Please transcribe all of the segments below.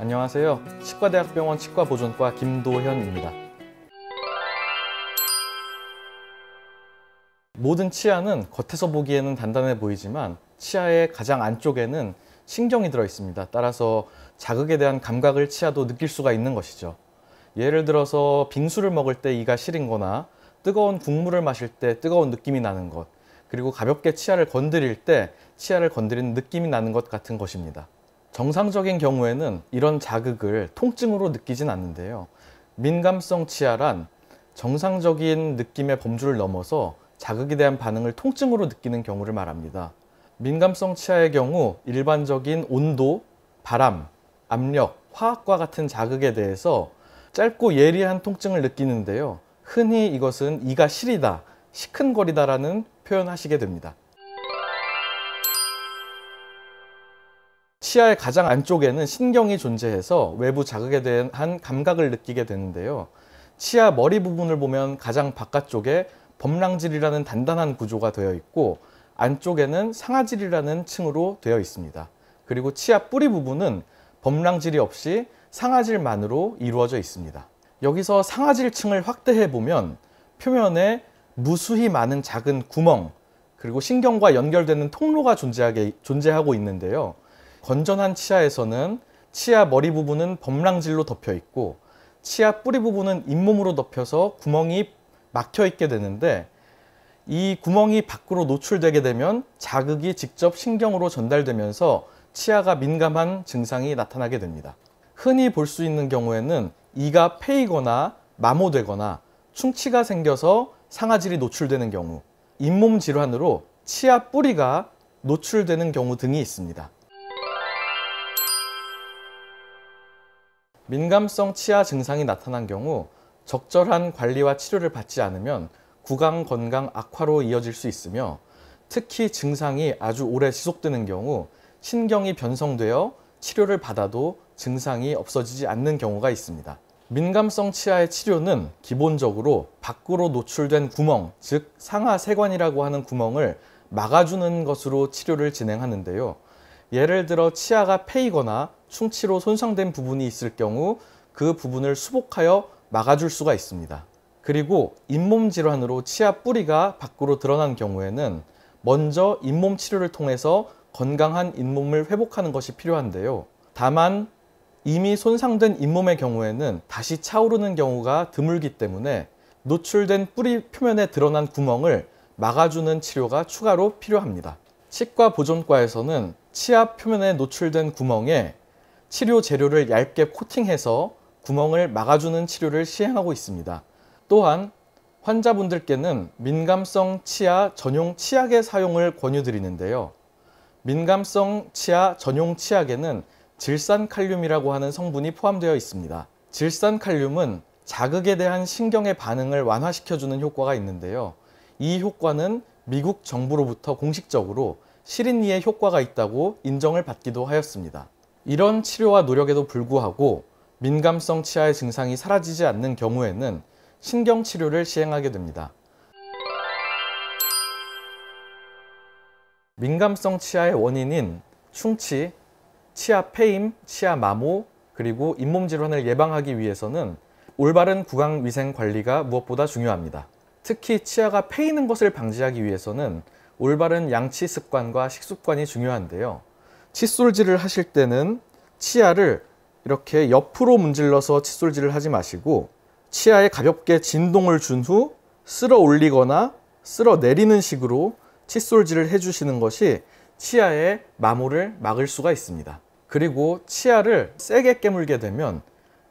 안녕하세요. 치과대학병원 치과보존과 김도현입니다. 모든 치아는 겉에서 보기에는 단단해 보이지만 치아의 가장 안쪽에는 신경이 들어 있습니다. 따라서 자극에 대한 감각을 치아도 느낄 수가 있는 것이죠. 예를 들어서 빙수를 먹을 때 이가 시린 거나 뜨거운 국물을 마실 때 뜨거운 느낌이 나는 것 그리고 가볍게 치아를 건드릴 때 치아를 건드리는 느낌이 나는 것 같은 것입니다. 정상적인 경우에는 이런 자극을 통증으로 느끼진 않는데요. 민감성 치아란 정상적인 느낌의 범주를 넘어서 자극에 대한 반응을 통증으로 느끼는 경우를 말합니다. 민감성 치아의 경우 일반적인 온도, 바람, 압력, 화학과 같은 자극에 대해서 짧고 예리한 통증을 느끼는데요. 흔히 이것은 이가 시리다, 시큰거리다라는 표현하시게 됩니다. 치아의 가장 안쪽에는 신경이 존재해서 외부 자극에 대한 감각을 느끼게 되는데요. 치아 머리 부분을 보면 가장 바깥쪽에 범랑질이라는 단단한 구조가 되어 있고 안쪽에는 상아질이라는 층으로 되어 있습니다. 그리고 치아 뿌리 부분은 범랑질이 없이 상아질만으로 이루어져 있습니다. 여기서 상아질층을 확대해 보면 표면에 무수히 많은 작은 구멍 그리고 신경과 연결되는 통로가 존재하게, 존재하고 있는데요. 건전한 치아에서는 치아 머리 부분은 범랑질로 덮여 있고 치아 뿌리 부분은 잇몸으로 덮여서 구멍이 막혀 있게 되는데 이 구멍이 밖으로 노출되게 되면 자극이 직접 신경으로 전달되면서 치아가 민감한 증상이 나타나게 됩니다. 흔히 볼 수 있는 경우에는 이가 패이거나 마모되거나 충치가 생겨서 상아질이 노출되는 경우, 잇몸 질환으로 치아 뿌리가 노출되는 경우 등이 있습니다. 민감성 치아 증상이 나타난 경우 적절한 관리와 치료를 받지 않으면 구강 건강 악화로 이어질 수 있으며 특히 증상이 아주 오래 지속되는 경우 신경이 변성되어 치료를 받아도 증상이 없어지지 않는 경우가 있습니다. 민감성 치아의 치료는 기본적으로 밖으로 노출된 구멍, 즉 상하 세관이라고 하는 구멍을 막아주는 것으로 치료를 진행하는데요. 예를 들어 치아가 패이거나 충치로 손상된 부분이 있을 경우 그 부분을 수복하여 막아줄 수가 있습니다. 그리고 잇몸 질환으로 치아 뿌리가 밖으로 드러난 경우에는 먼저 잇몸 치료를 통해서 건강한 잇몸을 회복하는 것이 필요한데요. 다만 이미 손상된 잇몸의 경우에는 다시 차오르는 경우가 드물기 때문에 노출된 뿌리 표면에 드러난 구멍을 막아주는 치료가 추가로 필요합니다. 치과 보존과에서는 치아 표면에 노출된 구멍에 치료 재료를 얇게 코팅해서 구멍을 막아주는 치료를 시행하고 있습니다. 또한 환자분들께는 민감성 치아 전용 치약의 사용을 권유드리는데요. 민감성 치아 전용 치약에는 질산칼륨이라고 하는 성분이 포함되어 있습니다. 질산칼륨은 자극에 대한 신경의 반응을 완화시켜주는 효과가 있는데요. 이 효과는 미국 정부로부터 공식적으로 시린리의 효과가 있다고 인정을 받기도 하였습니다. 이런 치료와 노력에도 불구하고 민감성 치아의 증상이 사라지지 않는 경우에는 신경 치료를 시행하게 됩니다. 민감성 치아의 원인인 충치, 치아 폐임, 치아 마모, 그리고 잇몸 질환을 예방하기 위해서는 올바른 구강 위생 관리가 무엇보다 중요합니다. 특히 치아가 패이는 것을 방지하기 위해서는 올바른 양치 습관과 식습관이 중요한데요. 칫솔질을 하실 때는 치아를 이렇게 옆으로 문질러서 칫솔질을 하지 마시고 치아에 가볍게 진동을 준 후 쓸어 올리거나 쓸어 내리는 식으로 칫솔질을 해주시는 것이 치아의 마모를 막을 수가 있습니다. 그리고 치아를 세게 깨물게 되면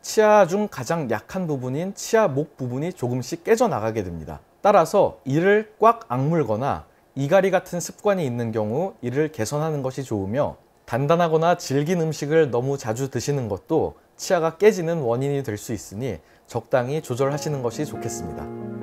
치아 중 가장 약한 부분인 치아 목 부분이 조금씩 깨져나가게 됩니다. 따라서 이를 꽉 악물거나 이갈이 같은 습관이 있는 경우 이를 개선하는 것이 좋으며 단단하거나 질긴 음식을 너무 자주 드시는 것도 치아가 깨지는 원인이 될 수 있으니 적당히 조절하시는 것이 좋겠습니다.